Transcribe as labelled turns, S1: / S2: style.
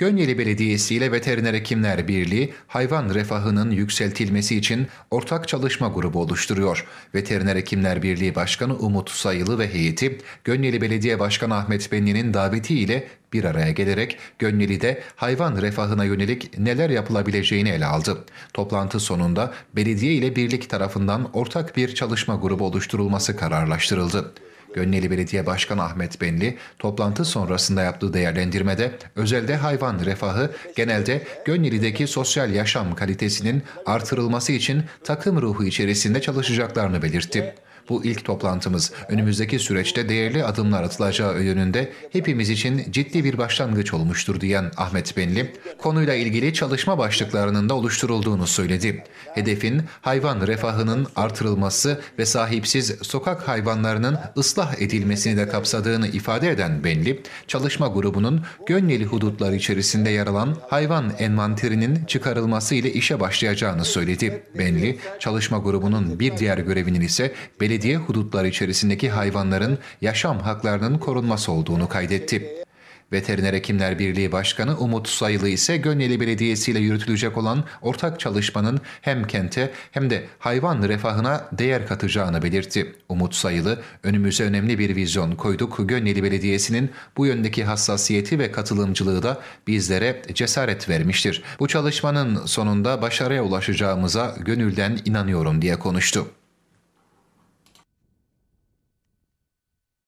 S1: Gönyeli Belediyesi ile Veteriner Hekimler Birliği hayvan refahının yükseltilmesi için ortak çalışma grubu oluşturuyor. Veteriner Hekimler Birliği Başkanı Umut Sayılı ve heyeti Gönyeli Belediye Başkanı Ahmet Benli'nin davetiyle bir araya gelerek Gönyeli'de hayvan refahına yönelik neler yapılabileceğini ele aldı. Toplantı sonunda belediye ile birlik tarafından ortak bir çalışma grubu oluşturulması kararlaştırıldı. Gönneli Belediye Başkanı Ahmet Benli toplantı sonrasında yaptığı değerlendirmede özelde hayvan refahı genelde Gönneli'deki sosyal yaşam kalitesinin artırılması için takım ruhu içerisinde çalışacaklarını belirtti. Bu ilk toplantımız. Önümüzdeki süreçte değerli adımlar atılacağı yönünde hepimiz için ciddi bir başlangıç olmuştur diyen Ahmet Benli, konuyla ilgili çalışma başlıklarının da oluşturulduğunu söyledi. Hedefin hayvan refahının artırılması ve sahipsiz sokak hayvanlarının ıslah edilmesini de kapsadığını ifade eden Benli, çalışma grubunun Gönyeli hudutlar içerisinde yer alan hayvan envanterinin çıkarılması ile işe başlayacağını söyledi. Benli, çalışma grubunun bir diğer görevinin ise belediye belediye hudutları içerisindeki hayvanların yaşam haklarının korunması olduğunu kaydetti. Veteriner Hekimler Birliği Başkanı Umut Sayılı ise Gönyeli Belediyesi ile yürütülecek olan ortak çalışmanın hem kente hem de hayvan refahına değer katacağını belirtti. Umut Sayılı, önümüze önemli bir vizyon koyduk. Gönyeli Belediyesi'nin bu yöndeki hassasiyeti ve katılımcılığı da bizlere cesaret vermiştir. Bu çalışmanın sonunda başarıya ulaşacağımıza gönülden inanıyorum diye konuştu.